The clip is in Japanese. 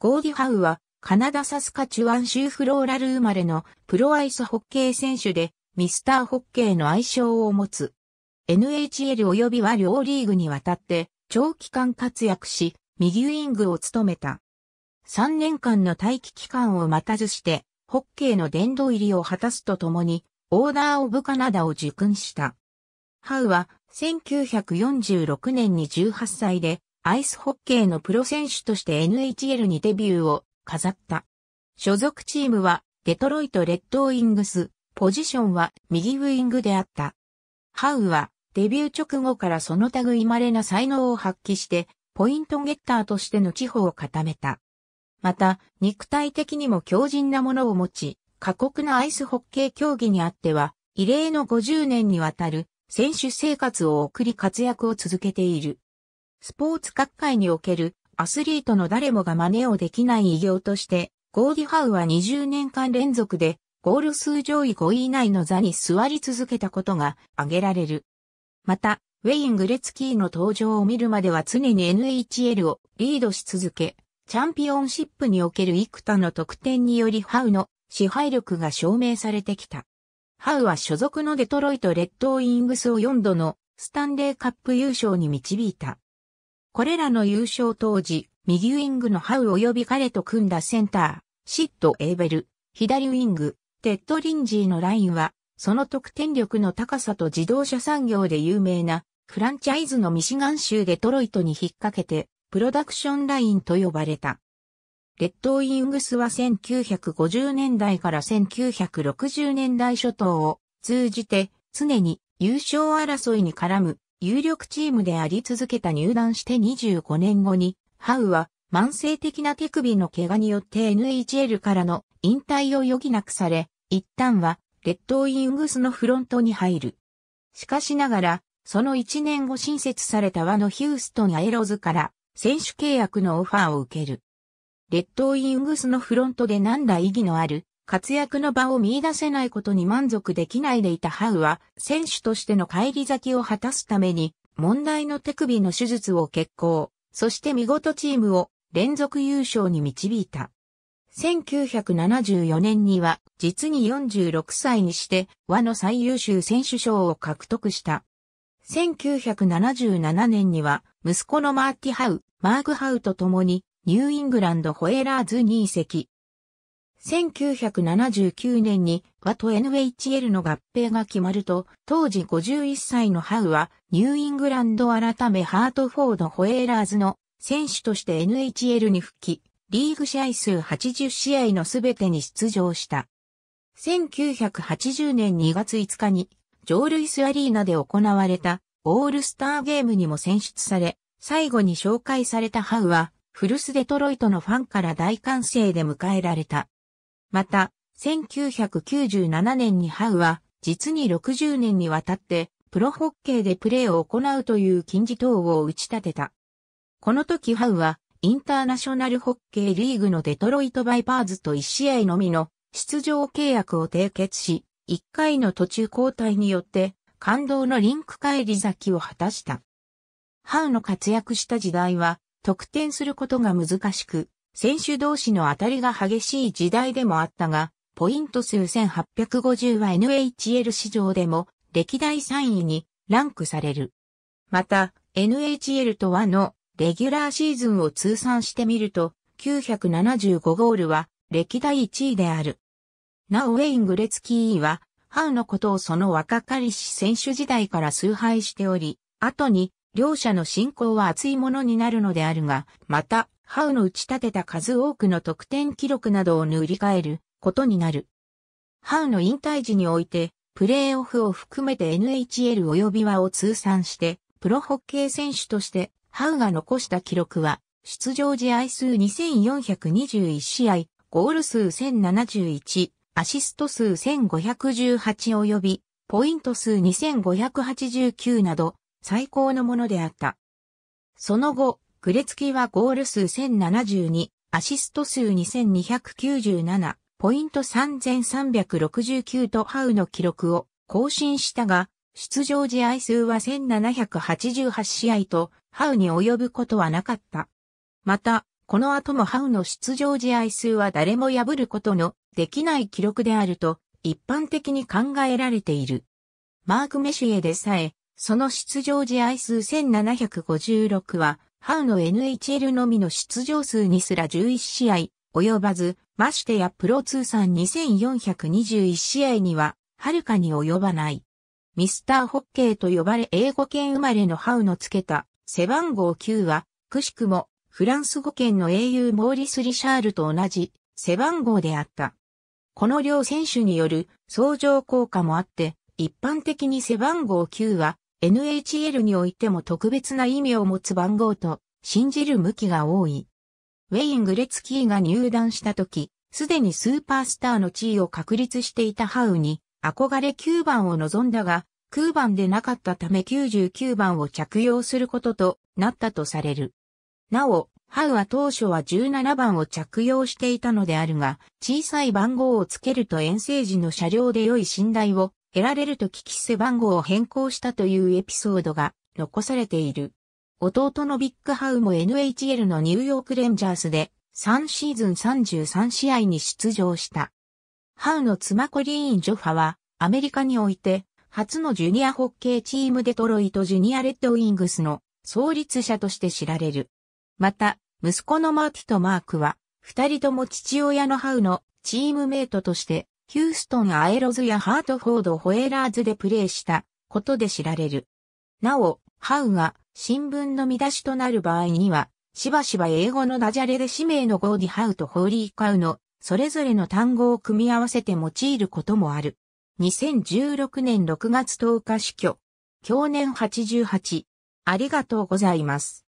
ゴーディハウは、カナダサスカチュワン州フローラル生まれのプロアイスホッケー選手で、ミスターホッケーの愛称を持つ。NHL 及びは両リーグにわたって、長期間活躍し、右ウィングを務めた。3年間の待機期間を待たずして、ホッケーの殿堂入りを果たすとともに、オーダーオブカナダを受訓した。ハウは1946年に18歳でアイスホッケーのプロ選手として NHL にデビューを飾った。所属チームはデトロイト・レッドウィングス、ポジションは右ウィングであった。ハウはデビュー直後からその類れな才能を発揮して、ポイントゲッターとしての地方を固めた。また、肉体的にも強靭なものを持ち、過酷なアイスホッケー競技にあっては、異例の50年にわたる選手生活を送り活躍を続けている。スポーツ各界におけるアスリートの誰もが真似をできない偉業として、ゴーディハウは20年間連続でゴール数上位5位以内の座に座り続けたことが挙げられる。また、ウェイン・グレツキーの登場を見るまでは常に NHL をリードし続け、チャンピオンシップにおける幾多の得点によりハウの支配力が証明されてきた。ハウは所属のデトロイト・レッドウィングスを4度のスタンレーカップ優勝に導いた。これらの優勝当時、右ウィングのハウ及び彼と組んだセンター、シット・エーベル、左ウィング、テッド・リンジーのラインは、その得点力の高さと自動車産業で有名な、フランチャイズのミシガン州デトロイトに引っ掛けて、プロダクションラインと呼ばれた。レッドウィングスは1950年代から1960年代初頭を通じて常に優勝争いに絡む有力チームであり続けた入団して25年後に、ハウは慢性的な手首の怪我によって NHL からの引退を余儀なくされ、一旦はレッドウィングスのフロントに入る。しかしながら、その1年後新設された和のヒューストンアエロズから選手契約のオファーを受ける。レッドウィングスのフロントで何ら意義のある活躍の場を見出せないことに満足できないでいたハウは、選手としての帰り咲きを果たすために、問題の手首の手術を決行、そして見事チームを連続優勝に導いた。1974年には、実に46歳にして、和の最優秀選手賞を獲得した。1977年には、息子のマーティ・ハウ、マーグ・ハウと共に、ニューイングランド・ホエラーズに移籍。1979年に w と NHL の合併が決まると、当時51歳のハウはニューイングランド改めハートフォードホエーラーズの選手として NHL に復帰、リーグ試合数80試合のすべてに出場した。1980年2月5日に、ジョールイスアリーナで行われたオールスターゲームにも選出され、最後に紹介されたハウは、フルスデトロイトのファンから大歓声で迎えられた。また、1997年にハウは、実に60年にわたって、プロホッケーでプレーを行うという禁止等を打ち立てた。この時ハウは、インターナショナルホッケーリーグのデトロイトバイパーズと1試合のみの出場契約を締結し、1回の途中交代によって感動のリンク返り先を果たした。ハウの活躍した時代は得点することが難しく、選手同士の当たりが激しい時代でもあったが、ポイント数1850は NHL 史上でも歴代3位にランクされる。また、NHL とはのレギュラーシーズンを通算してみると、975ゴールは歴代1位である。なおウェイン・グレツキーは、ハウのことをその若かりし選手時代から崇拝しており、後に両者の信仰は熱いものになるのであるが、また、ハウの打ち立てた数多くの得点記録などを塗り替えることになる。ハウの引退時において、プレーオフを含めて NHL 及び輪を通算して、プロホッケー選手として、ハウが残した記録は、出場試合数2421試合、ゴール数1071、アシスト数1518及び、ポイント数2589など、最高のものであった。その後、グレツキはゴール数1072、アシスト数2297、ポイント3369とハウの記録を更新したが、出場試合数は1788試合と、ハウに及ぶことはなかった。また、この後もハウの出場試合数は誰も破ることのできない記録であると、一般的に考えられている。マーク・メシエでさえ、その出場試合数1756は、ハウの NHL のみの出場数にすら11試合及ばず、ましてやプロ通算2421試合には、はるかに及ばない。ミスターホッケーと呼ばれ英語圏生まれのハウのつけた背番号9は、くしくもフランス語圏の英雄モーリス・リシャールと同じ背番号であった。この両選手による相乗効果もあって、一般的に背番号9は NHL においても特別な意味を持つ番号と信じる向きが多い。ウェイン・グレツキーが入団した時、すでにスーパースターの地位を確立していたハウに憧れ9番を望んだが、9番でなかったため99番を着用することとなったとされる。なお、ハウは当初は17番を着用していたのであるが、小さい番号をつけると遠征時の車両で良い信頼を得られると聞き背番号を変更したというエピソードが残されている。弟のビッグハウも NHL のニューヨークレンジャースで3シーズン33試合に出場した。ハウの妻コリーン・ジョファはアメリカにおいて初のジュニアホッケーチームデトロイトジュニアレッドウィングスの創立者として知られる。また、息子のマーティとマークは、二人とも父親のハウのチームメイトとしてヒューストンアエロズやハートフォードホエラーズでプレーしたことで知られる。なお、ハウが新聞の見出しとなる場合には、しばしば英語のダジャレで氏名のゴーディハウとホーリーカウのそれぞれの単語を組み合わせて用いることもある。2016年6月10日死去。去年88。ありがとうございます。